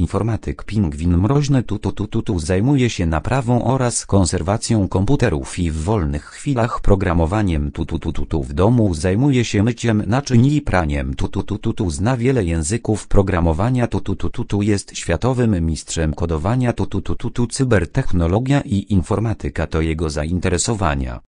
Informatyk Pingwin Mroźny tutu tutu tutu zajmuje się naprawą oraz konserwacją komputerów i w wolnych chwilach programowaniem tutu tutu tu w domu zajmuje się myciem naczyń i praniem tutu tutu tu zna wiele języków programowania tutu tutu tu jest światowym mistrzem kodowania tutu tutu cybertechnologia i informatyka to jego zainteresowania.